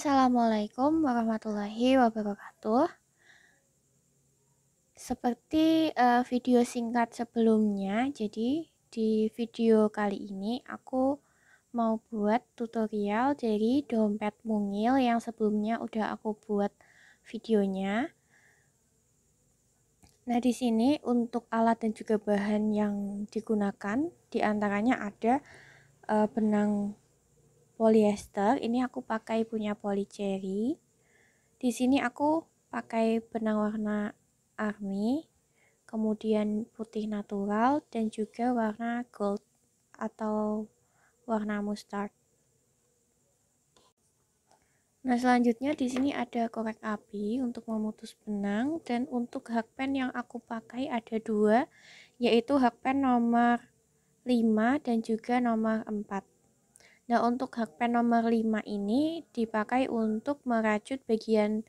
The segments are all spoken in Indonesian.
Assalamualaikum warahmatullahi wabarakatuh. Seperti uh, video singkat sebelumnya, jadi di video kali ini aku mau buat tutorial dari dompet mungil yang sebelumnya udah aku buat videonya. Nah, di sini untuk alat dan juga bahan yang digunakan diantaranya ada uh, benang polyester. Ini aku pakai punya Polycherry. Di sini aku pakai benang warna army, kemudian putih natural dan juga warna gold atau warna mustard. Nah, selanjutnya di sini ada korek api untuk memutus benang dan untuk hakpen yang aku pakai ada dua, yaitu hakpen nomor 5 dan juga nomor 4. Nah, untuk hakpen nomor 5 ini dipakai untuk merajut bagian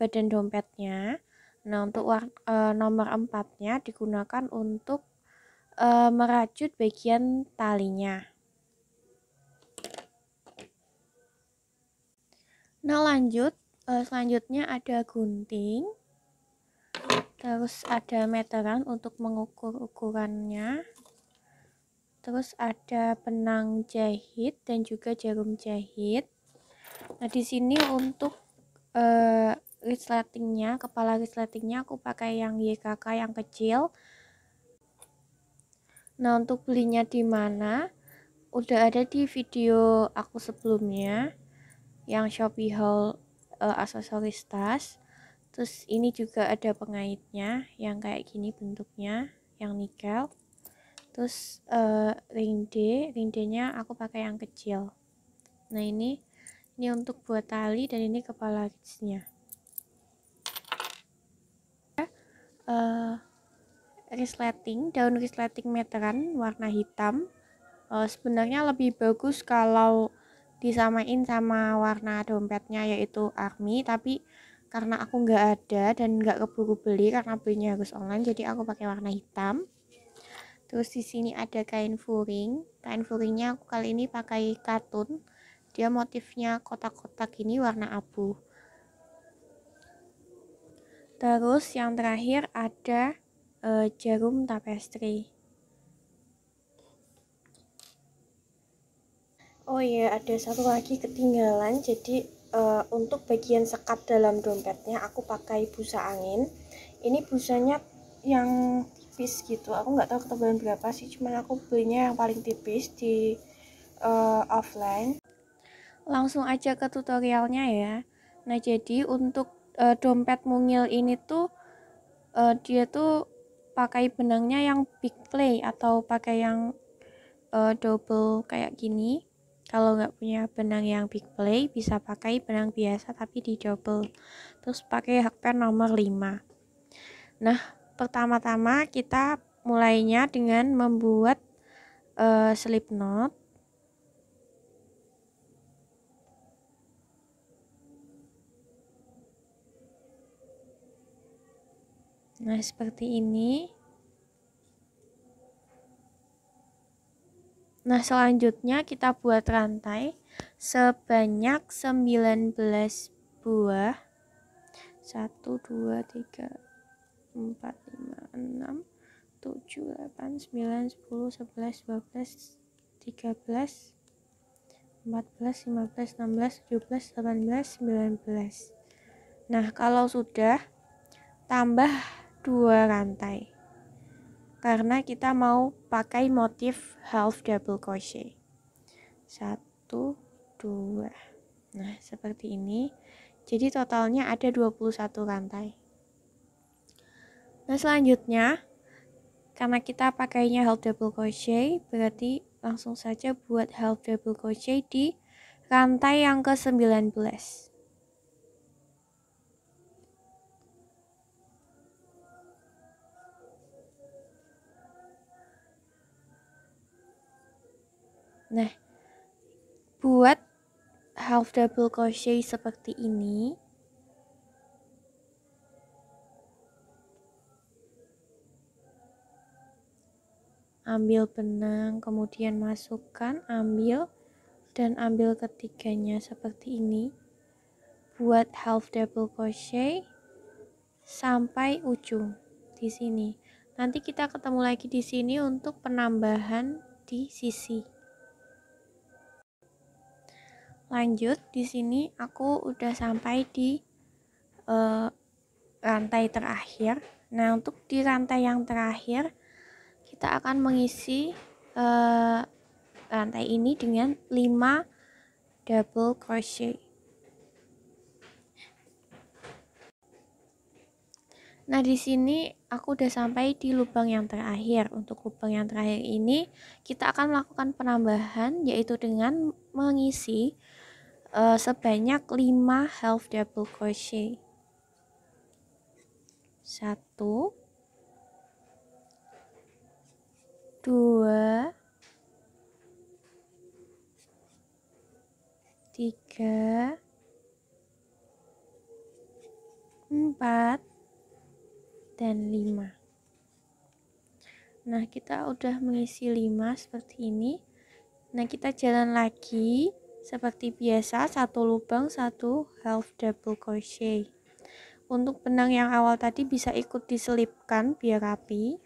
badan dompetnya. Nah, untuk war, e, nomor 4-nya digunakan untuk e, merajut bagian talinya. Nah, lanjut e, selanjutnya ada gunting. Terus ada meteran untuk mengukur ukurannya terus ada benang jahit dan juga jarum jahit nah di sini untuk uh, resletingnya kepala resletingnya aku pakai yang YKK yang kecil nah untuk belinya di mana udah ada di video aku sebelumnya yang Shopee haul uh, eh, aksesoris tas terus ini juga ada pengaitnya yang kayak gini bentuknya yang nikel terus uh, ring D ring D nya aku pakai yang kecil nah ini ini untuk buat tali dan ini kepala kidsnya uh, eh, resleting daun resleting meteran warna hitam uh, sebenarnya lebih bagus kalau disamain sama warna dompetnya yaitu army tapi karena aku nggak ada dan nggak keburu beli karena belinya harus online jadi aku pakai warna hitam Terus di sini ada kain furing. Kain furingnya aku kali ini pakai katun. Dia motifnya kotak-kotak ini warna abu. Terus yang terakhir ada e, jarum tapestri. Oh iya, ada satu lagi ketinggalan. Jadi e, untuk bagian sekat dalam dompetnya aku pakai busa angin. Ini busanya yang tipis gitu aku nggak tahu ketebalan berapa sih cuman aku belinya yang paling tipis di uh, offline langsung aja ke tutorialnya ya nah jadi untuk uh, dompet mungil ini tuh uh, dia tuh pakai benangnya yang big play atau pakai yang uh, double kayak gini kalau nggak punya benang yang big play bisa pakai benang biasa tapi di double terus pakai hakpen nomor 5 nah pertama-tama kita mulainya dengan membuat uh, slip knot nah seperti ini nah selanjutnya kita buat rantai sebanyak 19 buah 1 2 3 4 6 7 8 9 10 11 12 13 14 15 16 17 18 19 Nah, kalau sudah tambah dua rantai. Karena kita mau pakai motif half double crochet. 1 2. Nah, seperti ini. Jadi totalnya ada 21 rantai. Nah, selanjutnya karena kita pakainya half double crochet, berarti langsung saja buat half double crochet di rantai yang ke-19. Nah, buat half double crochet seperti ini, ambil benang, kemudian masukkan, ambil, dan ambil ketiganya seperti ini. Buat half double crochet sampai ujung di sini. Nanti kita ketemu lagi di sini untuk penambahan di sisi. Lanjut di sini aku udah sampai di uh, rantai terakhir. Nah, untuk di rantai yang terakhir kita akan mengisi uh, rantai ini dengan 5 double crochet Nah, di sini aku udah sampai di lubang yang terakhir. Untuk lubang yang terakhir ini, kita akan melakukan penambahan yaitu dengan mengisi uh, sebanyak 5 half double crochet. 1 dua, tiga, empat, dan lima. Nah, kita udah mengisi lima seperti ini. Nah, kita jalan lagi seperti biasa satu lubang satu half double crochet untuk benang yang awal tadi bisa ikut diselipkan biar rapi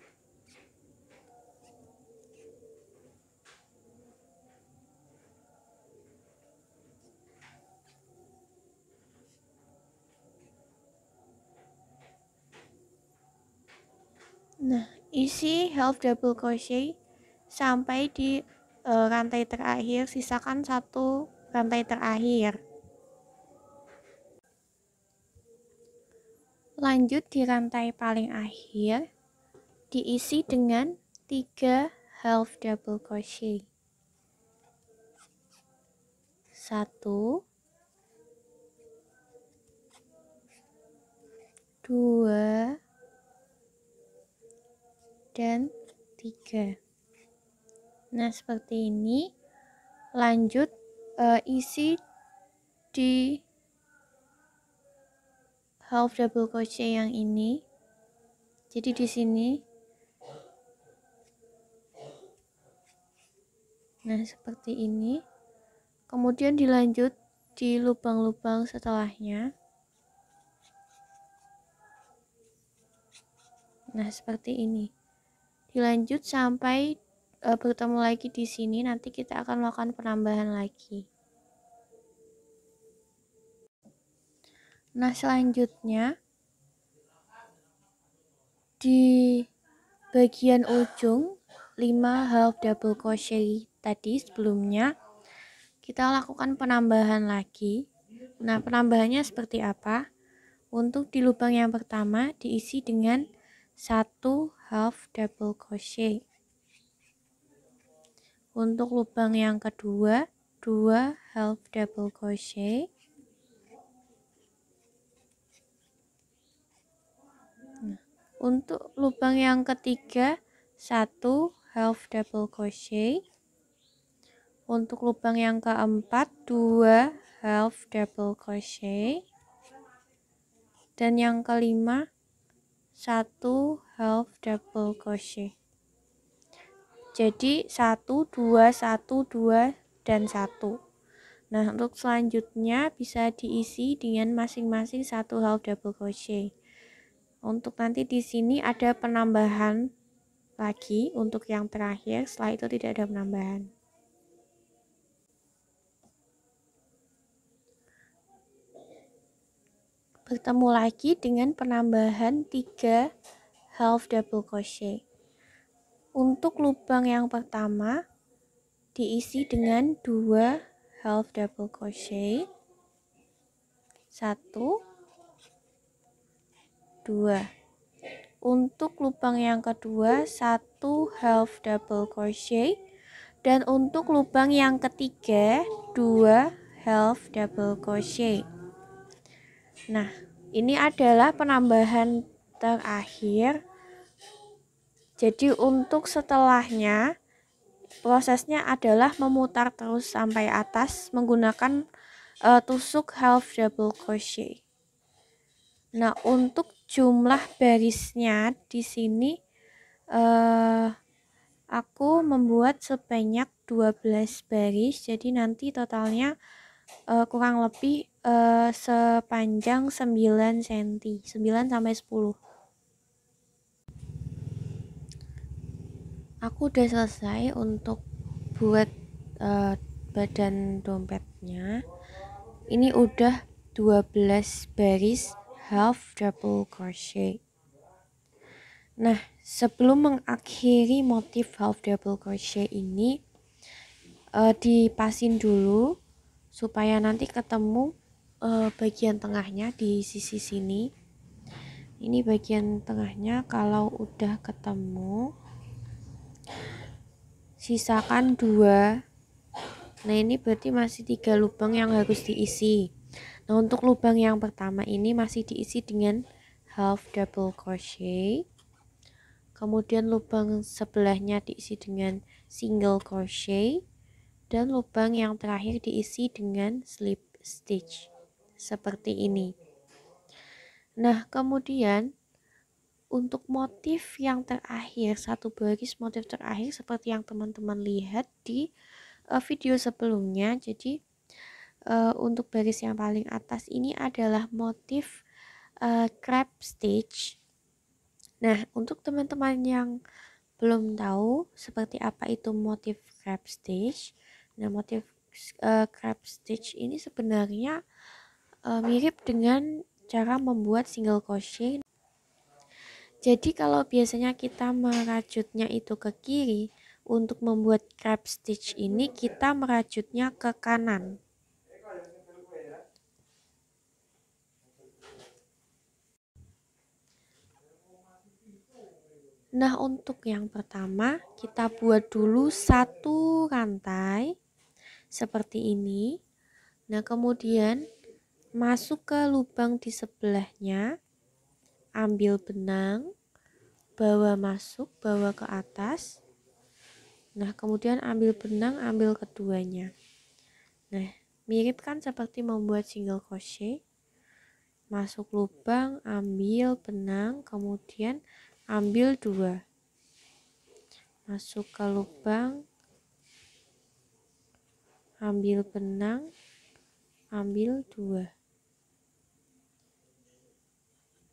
isi half double crochet sampai di e, rantai terakhir sisakan satu rantai terakhir lanjut di rantai paling akhir diisi dengan 3 half double crochet 1 2 dan 3 nah seperti ini lanjut uh, isi di half double crochet yang ini jadi di sini nah seperti ini kemudian dilanjut di lubang-lubang setelahnya nah seperti ini dilanjut sampai e, bertemu lagi di sini nanti kita akan melakukan penambahan lagi nah selanjutnya di bagian ujung 5 half double crochet tadi sebelumnya kita lakukan penambahan lagi nah penambahannya seperti apa untuk di lubang yang pertama diisi dengan satu half double crochet untuk lubang yang kedua dua half double crochet nah, untuk lubang yang ketiga satu half double crochet untuk lubang yang keempat dua half double crochet dan yang kelima satu half double crochet jadi satu dua satu dua dan satu. nah untuk selanjutnya bisa diisi dengan masing-masing satu half double crochet untuk nanti di sini ada penambahan lagi untuk yang terakhir setelah itu tidak ada penambahan bertemu lagi dengan penambahan 3 half double crochet untuk lubang yang pertama diisi dengan 2 half double crochet 1 2 untuk lubang yang kedua 1 half double crochet dan untuk lubang yang ketiga 2 half double crochet Nah, ini adalah penambahan terakhir. Jadi untuk setelahnya prosesnya adalah memutar terus sampai atas menggunakan uh, tusuk half double crochet. Nah, untuk jumlah barisnya di sini uh, aku membuat sebanyak 12 baris. Jadi nanti totalnya uh, kurang lebih uh, sepanjang 9 cm, 9 sampai 10. Aku udah selesai untuk buat uh, badan dompetnya. Ini udah 12 baris half double crochet. Nah, sebelum mengakhiri motif half double crochet ini, uh, dipasin dulu supaya nanti ketemu e, bagian tengahnya di sisi sini ini bagian tengahnya kalau udah ketemu sisakan dua nah ini berarti masih tiga lubang yang harus diisi nah untuk lubang yang pertama ini masih diisi dengan half double crochet kemudian lubang sebelahnya diisi dengan single crochet dan lubang yang terakhir diisi dengan slip stitch seperti ini nah kemudian untuk motif yang terakhir satu baris motif terakhir seperti yang teman-teman lihat di uh, video sebelumnya jadi uh, untuk baris yang paling atas ini adalah motif uh, eh, crab stitch nah untuk teman-teman yang belum tahu seperti apa itu motif crab stitch Nah, motif uh, crab stitch ini sebenarnya uh, mirip dengan cara membuat single crochet. Jadi kalau biasanya kita merajutnya itu ke kiri, untuk membuat crab stitch ini kita merajutnya ke kanan. Nah, untuk yang pertama, kita buat dulu satu rantai seperti ini. Nah, kemudian masuk ke lubang di sebelahnya, ambil benang, bawa masuk, bawa ke atas. Nah, kemudian ambil benang, ambil keduanya. Nah, mirip kan seperti membuat single crochet. Masuk lubang, ambil benang, kemudian ambil dua. Masuk ke lubang, ambil benang ambil dua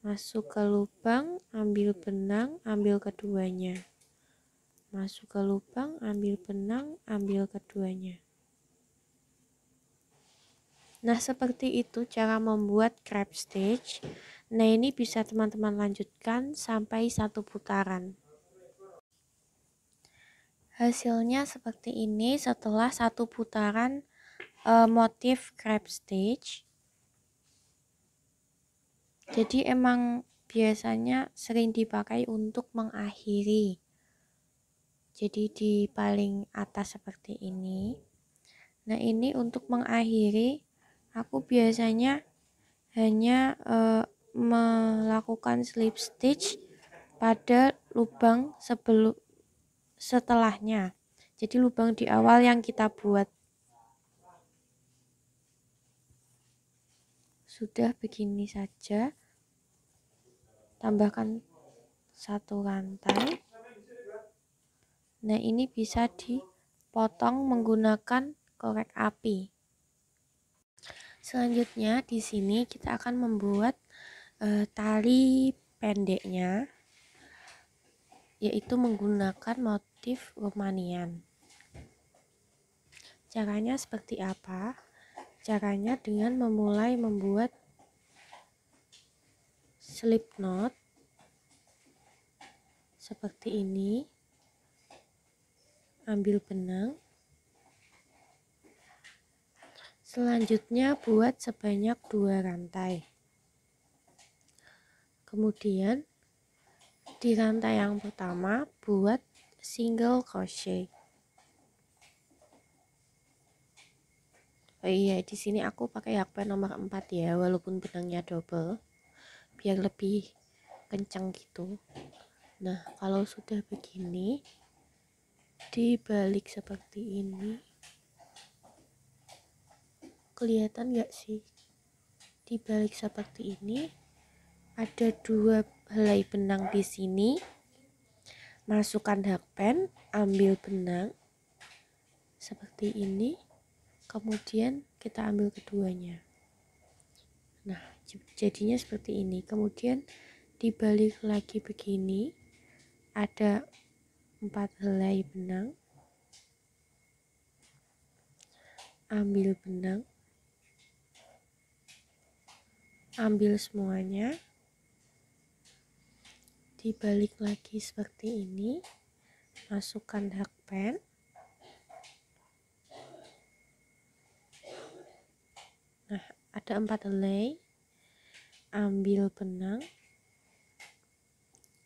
masuk ke lubang ambil benang ambil keduanya masuk ke lubang ambil benang ambil keduanya Nah, seperti itu cara membuat crab stitch. Nah, ini bisa teman-teman lanjutkan sampai satu putaran. Hasilnya seperti ini setelah satu putaran uh, motif crab stitch. Jadi emang biasanya sering dipakai untuk mengakhiri. Jadi di paling atas seperti ini. Nah, ini untuk mengakhiri aku biasanya hanya uh, melakukan slip stitch pada lubang sebelum setelahnya. Jadi lubang di awal yang kita buat. Sudah begini saja. Tambahkan satu rantai. Nah, ini bisa dipotong menggunakan korek api. Selanjutnya di sini kita akan membuat e, tali pendeknya yaitu menggunakan motif Romanian. Caranya seperti apa? Caranya dengan memulai membuat slip knot seperti ini. Ambil benang. Selanjutnya buat sebanyak dua rantai. Kemudian di lantai yang pertama buat single crochet Oh iya, di sini aku pakai hakpen nomor 4 ya, walaupun benangnya double biar lebih kencang gitu. Nah, kalau sudah begini dibalik seperti ini kelihatan nggak sih? Dibalik seperti ini ada dua helai benang di sini masukkan hakpen ambil benang seperti ini kemudian kita ambil keduanya nah jadinya seperti ini kemudian dibalik lagi begini ada empat helai benang ambil benang ambil semuanya dibalik lagi seperti ini masukkan dark hakpen nah ada empat helai ambil benang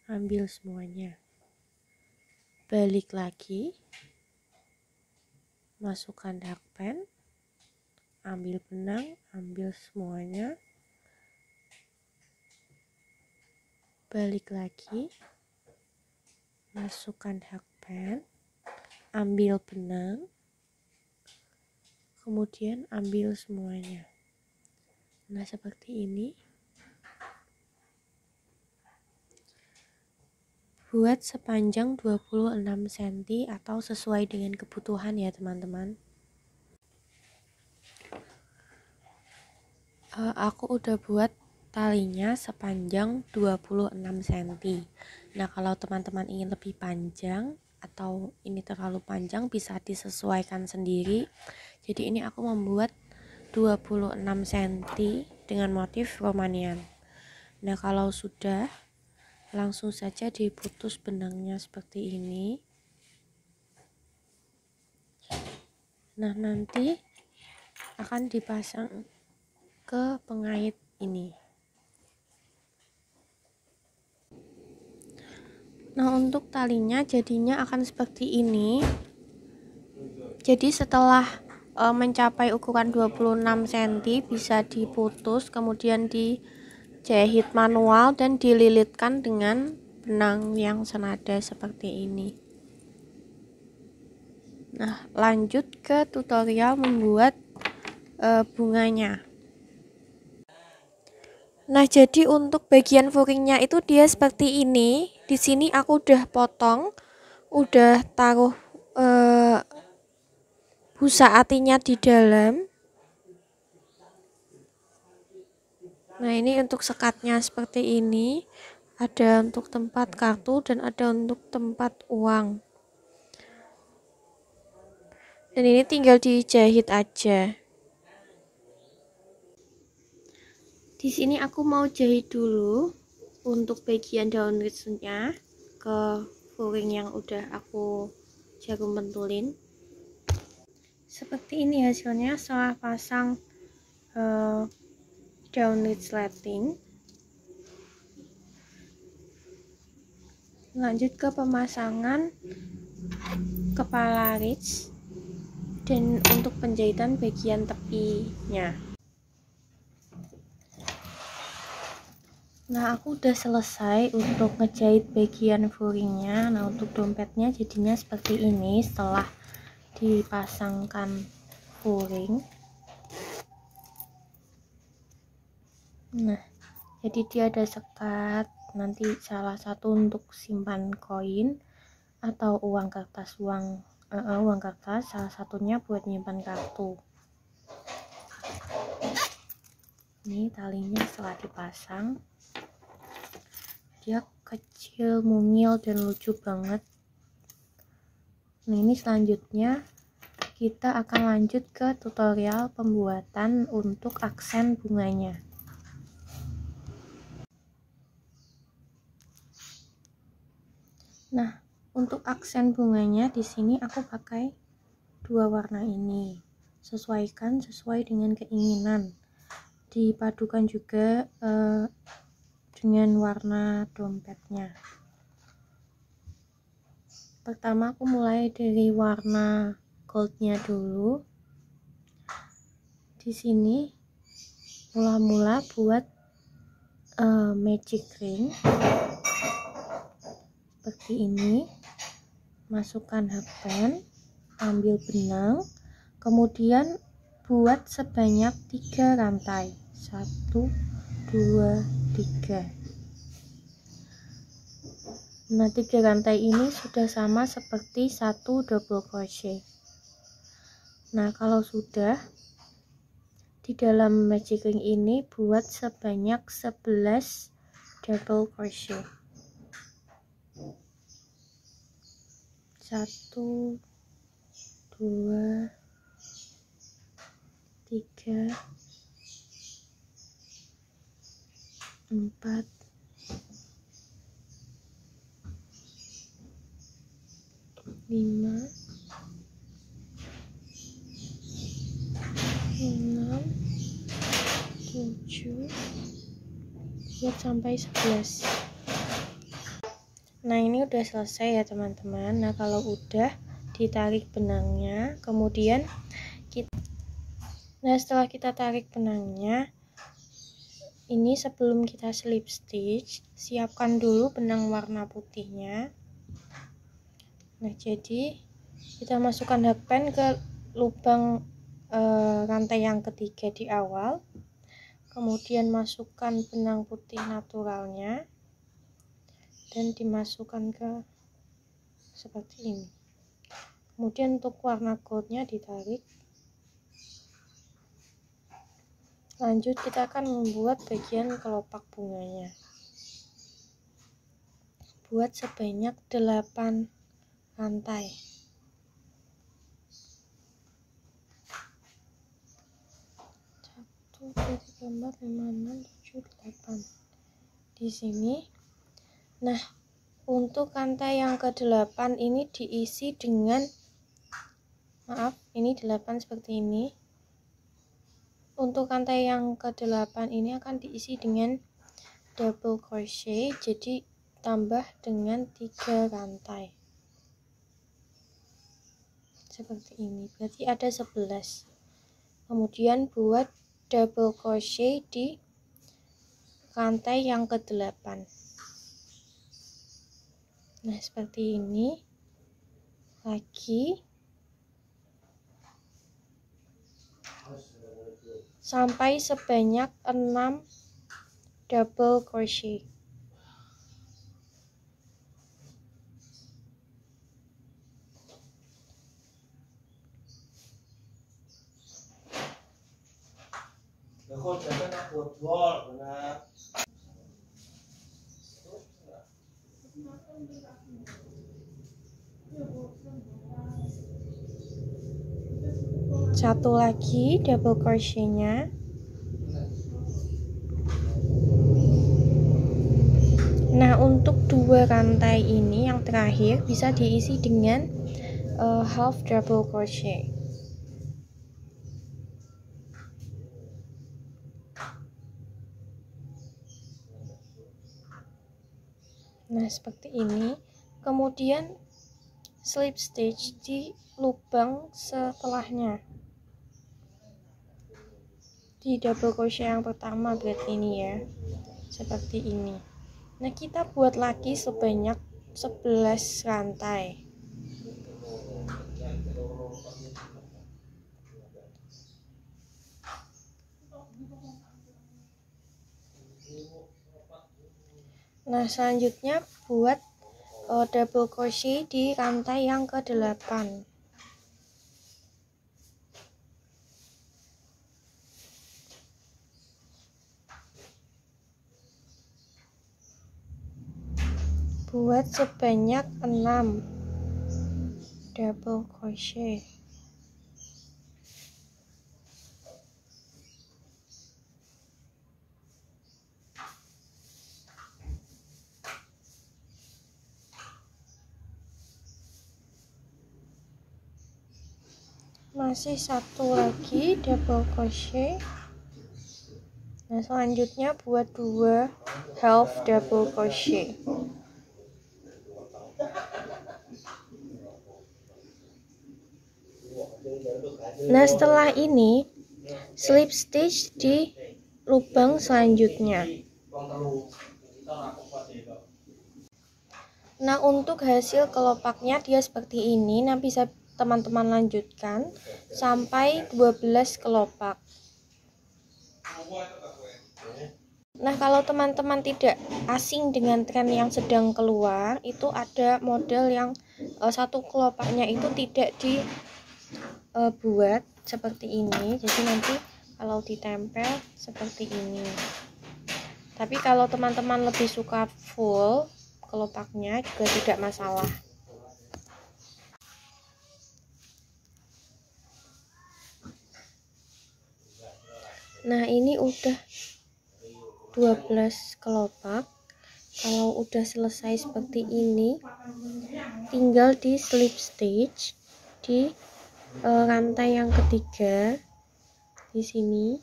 ambil semuanya balik lagi masukkan dark hakpen ambil benang ambil semuanya balik lagi masukkan hakpen ambil benang kemudian ambil semuanya nah seperti ini buat sepanjang 26 cm atau sesuai dengan kebutuhan ya teman-teman uh, aku udah buat Talinya sepanjang 26 cm. Nah, kalau teman-teman ingin lebih panjang atau ini terlalu panjang bisa disesuaikan sendiri. Jadi ini aku membuat 26 cm dengan motif romanian. Nah, kalau sudah langsung saja diputus benangnya seperti ini. Nah, nanti akan dipasang ke pengait ini. Nah, untuk talinya jadinya akan seperti ini. Jadi setelah e, mencapai ukuran 26 cm bisa diputus kemudian dijahit manual dan dililitkan dengan benang yang senada seperti ini. Nah, lanjut ke tutorial membuat e, bunganya. Nah, jadi untuk bagian furingnya itu dia seperti ini di sini aku udah potong udah taruh eh, busa atinya di dalam nah ini untuk sekatnya seperti ini ada untuk tempat kartu dan ada untuk tempat uang dan ini tinggal dijahit aja di sini aku mau jahit dulu untuk bagian daun ricunya ke furing yang udah aku jarum pentulin seperti ini hasilnya setelah pasang uh, daun ridge lanjut ke pemasangan kepala ridge dan untuk penjahitan bagian tepinya Nah, aku udah selesai untuk ngejahit bagian furingnya. Nah, untuk dompetnya jadinya seperti ini setelah dipasangkan furing. Nah, jadi dia ada sekat. Nanti salah satu untuk simpan koin atau uang kertas uang uh, uang kertas, salah satunya buat nyimpan kartu. Ini talinya setelah dipasang. Dia kecil, mungil, dan lucu banget. Nah, ini selanjutnya kita akan lanjut ke tutorial pembuatan untuk aksen bunganya. Nah, untuk aksen bunganya di sini aku pakai dua warna ini. Sesuaikan sesuai dengan keinginan. Dipadukan juga eh, dengan warna dompetnya pertama aku mulai dari warna goldnya dulu di sini mula-mula buat uh, magic ring seperti ini masukkan hakpen ambil benang kemudian buat sebanyak tiga rantai satu, dua tiga nah tiga rantai ini sudah sama seperti satu double crochet nah kalau sudah di dalam magic ring ini buat sebanyak 11 double crochet satu dua tiga empat lima enam tujuh buat sampai sebelas nah ini udah selesai ya teman-teman nah kalau udah ditarik benangnya kemudian kita nah setelah kita tarik benangnya ini sebelum kita slip stitch, siapkan dulu benang warna putihnya. Nah, jadi kita masukkan hakpen ke lubang e, rantai yang ketiga di awal. Kemudian masukkan benang putih naturalnya dan dimasukkan ke seperti ini. Kemudian untuk warna goldnya ditarik Lanjut kita akan membuat bagian kelopak bunganya. Buat sebanyak 8 lantai. satu dua tiga empat lima enam tujuh delapan di sini nah untuk lantai yang ke 8 ini diisi dengan maaf ini 8 seperti ini untuk rantai yang ke-8 ini akan diisi dengan double crochet, jadi tambah dengan tiga rantai. Seperti ini. Berarti ada 11. Kemudian buat double crochet di rantai yang ke-8. Nah, seperti ini. Lagi sampai sebanyak 6 double crochet. Thank ya, you satu lagi double crochetnya nah untuk dua rantai ini yang terakhir bisa diisi dengan uh, half double crochet nah seperti ini kemudian slip stitch di lubang setelahnya di double crochet yang pertama berarti ini ya seperti ini nah kita buat lagi sebanyak 11 rantai Nah, selanjutnya buat eh, double crochet di rantai yang ke-8. buat sebanyak 6 double crochet masih satu lagi double crochet nah selanjutnya buat dua half double crochet Nah, setelah ini slip stitch di lubang selanjutnya. Nah, untuk hasil kelopaknya dia seperti ini. Nah, bisa teman-teman lanjutkan sampai 12 kelopak. Nah, kalau teman-teman tidak asing dengan tren yang sedang keluar, itu ada model yang eh, satu kelopaknya itu tidak di e, buat seperti ini jadi nanti kalau ditempel seperti ini tapi kalau teman-teman lebih suka full kelopaknya juga tidak masalah nah ini udah 12 kelopak kalau udah selesai seperti ini tinggal di slip stitch di Eh, rantai yang ketiga di sini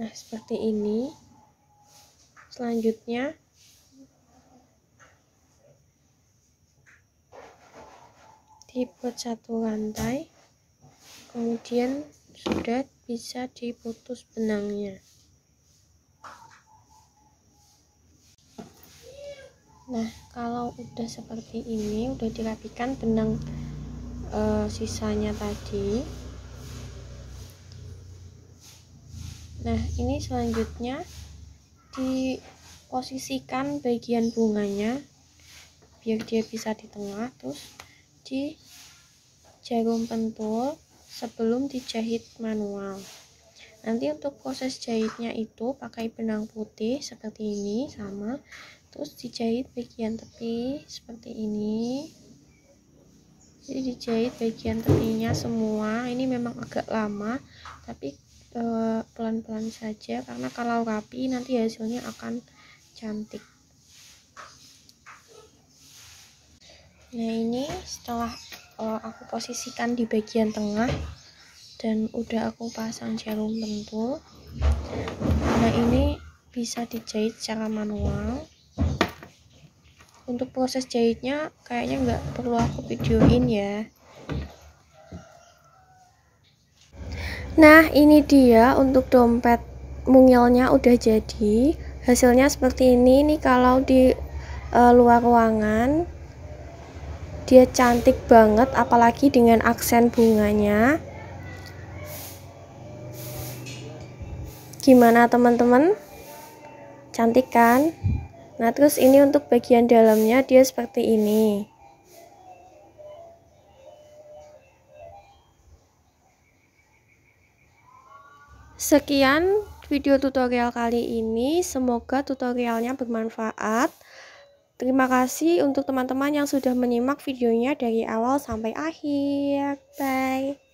nah seperti ini selanjutnya dibuat satu rantai kemudian sudah bisa diputus benangnya nah kalau udah seperti ini udah dirapikan benang e, sisanya tadi nah ini selanjutnya diposisikan bagian bunganya biar dia bisa di tengah terus di jarum pentul sebelum dijahit manual nanti untuk proses jahitnya itu pakai benang putih seperti ini sama terus dijahit bagian tepi seperti ini jadi dijahit bagian tepinya semua ini memang agak lama tapi eh, pelan-pelan saja karena kalau rapi nanti hasilnya akan cantik nah ini setelah uh, aku posisikan di bagian tengah dan udah aku pasang jarum pentul nah ini bisa dijahit secara manual untuk proses jahitnya kayaknya nggak perlu aku videoin ya nah ini dia untuk dompet mungilnya udah jadi hasilnya seperti ini nih kalau di e, luar ruangan dia cantik banget apalagi dengan aksen bunganya gimana teman-teman cantik kan Nah, terus ini untuk bagian dalamnya dia seperti ini. Sekian video tutorial kali ini. Semoga tutorialnya bermanfaat. Terima kasih untuk teman-teman yang sudah menyimak videonya dari awal sampai akhir. Bye.